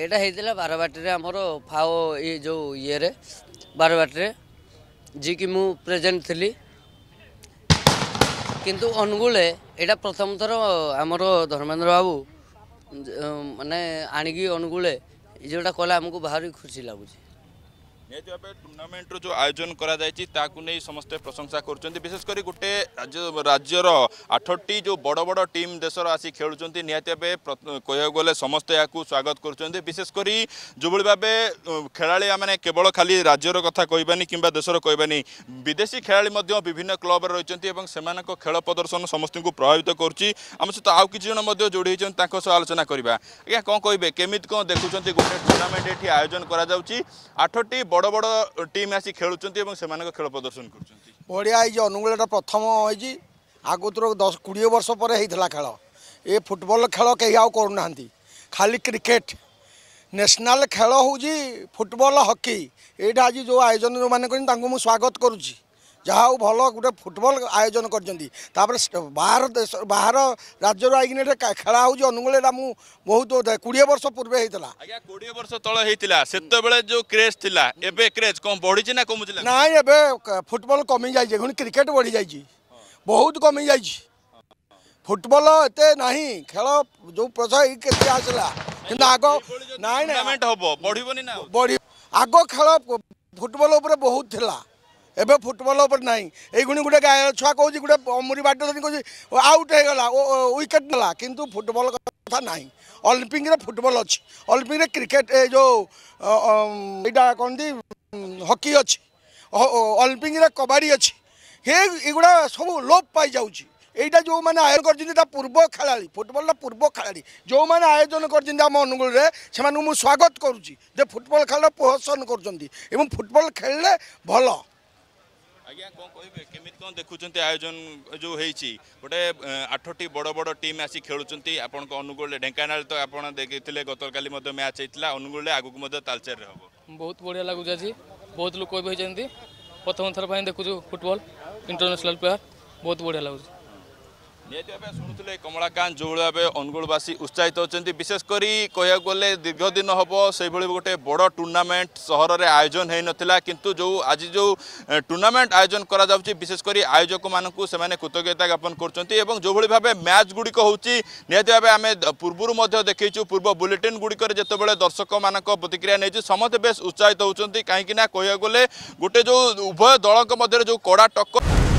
ଏଇଟା ହେଇଥିଲା ବାରବାଟୀରେ ଆମର ଫାଓ ଇଏ ଯେଉଁ ଇଏରେ ବାରବାଟୀରେ ଯିଏକି ମୁଁ ପ୍ରେଜେଣ୍ଟ ଥିଲି କିନ୍ତୁ ଅନୁଗୁଳେ ଏଇଟା ପ୍ରଥମ ଥର ଆମର ଧର୍ମେନ୍ଦ୍ର ବାବୁ ମାନେ ଆଣିକି ଅନୁଗୁଳେ ଏ ଯେଉଁଟା କଲେ ଆମକୁ ଭାରି ଖୁସି ଲାଗୁଛି ନିହାତି ଭାବେ ଟୁର୍ଣ୍ଣାମେଣ୍ଟର ଯେଉଁ ଆୟୋଜନ କରାଯାଇଛି ତାହାକୁ ନେଇ ସମସ୍ତେ ପ୍ରଶଂସା କରୁଛନ୍ତି ବିଶେଷ କରି ଗୋଟେ ରାଜ୍ୟ ରାଜ୍ୟର ଆଠଟି ଯେଉଁ ବଡ଼ ବଡ଼ ଟିମ୍ ଦେଶର ଆସି ଖେଳୁଛନ୍ତି ନିହାତି ଭାବେ କହିବାକୁ ଗଲେ ସମସ୍ତେ ଏହାକୁ ସ୍ୱାଗତ କରୁଛନ୍ତି ବିଶେଷ କରି ଯେଉଁଭଳି ଭାବେ ଖେଳାଳିମାନେ କେବଳ ଖାଲି ରାଜ୍ୟର କଥା କହିବାନି କିମ୍ବା ଦେଶର କହିବାନି ବିଦେଶୀ ଖେଳାଳି ମଧ୍ୟ ବିଭିନ୍ନ କ୍ଲବ୍ରେ ରହିଛନ୍ତି ଏବଂ ସେମାନଙ୍କ ଖେଳ ପ୍ରଦର୍ଶନ ସମସ୍ତଙ୍କୁ ପ୍ରଭାବିତ କରୁଛି ଆମ ସହିତ ଆଉ କିଛି ଜଣ ମଧ୍ୟ ଯୋଡ଼ି ହୋଇଛନ୍ତି ତାଙ୍କ ସହ ଆଲୋଚନା କରିବା ଆଜ୍ଞା କ'ଣ କହିବେ କେମିତି କ'ଣ ଦେଖୁଛନ୍ତି ଗୋଟେ ଟୁର୍ଣ୍ଣାମେଣ୍ଟ ଏଠି ଆୟୋଜନ କରାଯାଉଛି ଆଠଟି ବଡ଼ বড় বড় টিম আসি খেলুচ্ছেন এবং সেমানক খেল প্রদর্শন করছেন বড়িয়া এই যে অনুগুলটা প্রথম হয়েছি আগুতর দশ কোড়িয়ে বর্ষ পরে হয়েছিল খেল এ ফুটবল খেল কে আউ করু না খালি ক্রিকেট ন্যাশনাল খেল হচ্ছে ফুটবল হকি এইটা আজ যে আয়োজন যে মানে করছেন তাঁকু মু স্বাগত করুছি ଯାହା ହଉ ଭଲ ଗୋଟେ ଫୁଟବଲ ଆୟୋଜନ କରିଛନ୍ତି ତାପରେ ବାହାର ଦେଶ ବାହାର ରାଜ୍ୟରୁ ଆଇକିନା ଏଠି ଖେଳା ହେଉଛି ଅନୁଗୁଳ ଏଇଟା ମୁଁ ବହୁତ କୋଡ଼ିଏ ବର୍ଷ ପୂର୍ବେ ହେଇଥିଲା ଆଜ୍ଞା କୋଡ଼ିଏ ବର୍ଷ ତଳେ ହେଇଥିଲା ସେତେବେଳେ ଯେଉଁ କ୍ରେଜ୍ ଥିଲା ଏବେ କ୍ରେଜ୍ କ'ଣ ବଢ଼ିଛି ନା କମୁଛି ନାଇଁ ଏବେ ଫୁଟବଲ କମିଯାଇଛି ପୁଣି କ୍ରିକେଟ୍ ବଢ଼ିଯାଇଛି ବହୁତ କମିଯାଇଛି ଫୁଟବଲ ଏତେ ନାହିଁ ଖେଳ ଯେଉଁ ପ୍ରସାର କେତେ ଆସିଲା କିନ୍ତୁ ଆଗ ନାଇଁ ନାଇଁ ହେବ ବଢ଼ିବନି ନା ବଢ଼ି ଆଗ ଖେଳ ଫୁଟବଲ ଉପରେ ବହୁତ ଥିଲା ଏବେ ଫୁଟବଲ୍ ଉପରେ ନାହିଁ ଏଇଗୁଣି ଗୋଟେ ଛୁଆ କହୁଛି ଗୋଟେ ଅମୁରୀ ବାଟ ଧରି କହୁଛି ଆଉଟ୍ ହେଇଗଲା ୱିକେଟ୍ ନେଲା କିନ୍ତୁ ଫୁଟବଲ୍ କଥା ନାହିଁ ଅଲିମ୍ପିକ୍ରେ ଫୁଟବଲ୍ ଅଛି ଅଲିମ୍ପିକ୍ରେ କ୍ରିକେଟ୍ ଏ ଯେଉଁ ଏଇଟା କହନ୍ତି ହକି ଅଛି ଅଲିମ୍ପିକ୍ରେ କବାଡ଼ି ଅଛି ହେ ଏଗୁଡ଼ା ସବୁ ଲୋପ ପାଇଯାଉଛି এইটা যে আয়োজন করছেন তা পূর্ব খেলাড়ি ফুটবলটা পূর্ব খেলাড়ি যে আয়োজন করছেন আম অনুগুলের সে স্বাগত করুছি যে ফুটবল খেলা প্রহসন করছেন এবং ফুটবল খেললে ভালো ଆଜ୍ଞା କ'ଣ କହିବେ କେମିତି କ'ଣ ଦେଖୁଛନ୍ତି ଆୟୋଜନ ଯେଉଁ ହେଇଛି ଗୋଟେ ଆଠଟି ବଡ଼ ବଡ଼ ଟିମ୍ ଆସି ଖେଳୁଛନ୍ତି ଆପଣଙ୍କ ଅନୁଗୁଳରେ ଢେଙ୍କାନାଳ ତ ଆପଣ ଦେଖିଥିଲେ ଗତକାଲି ମଧ୍ୟ ମ୍ୟାଚ୍ ହେଇଥିଲା ଅନୁଗୁଳରେ ଆଗକୁ ମଧ୍ୟ ତାଲଚେରରେ ହେବ ବହୁତ ବଢ଼ିଆ ଲାଗୁଛି ଆଜି ବହୁତ ଲୋକ ବି ହେଇଛନ୍ତି ପ୍ରଥମ ଥର ପାଇଁ ଦେଖୁଛୁ ଫୁଟବଲ୍ ଇଣ୍ଟରନ୍ୟାସନାଲ୍ ପ୍ଲେୟାର୍ ବହୁତ ବଢ଼ିଆ ଲାଗୁଛି ନିହାତି ଭାବେ ଶୁଣୁଥିଲେ କମଳାକାନ୍ତ ଯେଉଁଭଳି ଭାବେ ଅନୁଗୁଳବାସୀ ଉତ୍ସାହିତ ଅଛନ୍ତି ବିଶେଷ କରି କହିବାକୁ ଗଲେ ଦୀର୍ଘ ଦିନ ହେବ ସେଇଭଳି ଗୋଟେ ବଡ଼ ଟୁର୍ଣ୍ଣାମେଣ୍ଟ ସହରରେ ଆୟୋଜନ ହୋଇନଥିଲା କିନ୍ତୁ ଯେଉଁ ଆଜି ଯେଉଁ ଟୁର୍ଣ୍ଣାମେଣ୍ଟ ଆୟୋଜନ କରାଯାଉଛି ବିଶେଷ କରି ଆୟୋଜକମାନଙ୍କୁ ସେମାନେ କୃତଜ୍ଞତା ଜ୍ଞାପନ କରୁଛନ୍ତି ଏବଂ ଯେଉଁଭଳି ଭାବେ ମ୍ୟାଚ୍ ଗୁଡ଼ିକ ହେଉଛି ନିହାତି ଭାବେ ଆମେ ପୂର୍ବରୁ ମଧ୍ୟ ଦେଖିଛୁ ପୂର୍ବ ବୁଲେଟିନ୍ ଗୁଡ଼ିକରେ ଯେତେବେଳେ ଦର୍ଶକମାନଙ୍କ ପ୍ରତିକ୍ରିୟା ନେଇଛୁ ସମସ୍ତେ ବେଶ୍ ଉତ୍ସାହିତ ହେଉଛନ୍ତି କାହିଁକିନା କହିବାକୁ ଗଲେ ଗୋଟେ ଯେଉଁ ଉଭୟ ଦଳଙ୍କ ମଧ୍ୟରେ ଯେଉଁ କଡ଼ା ଟକ୍କର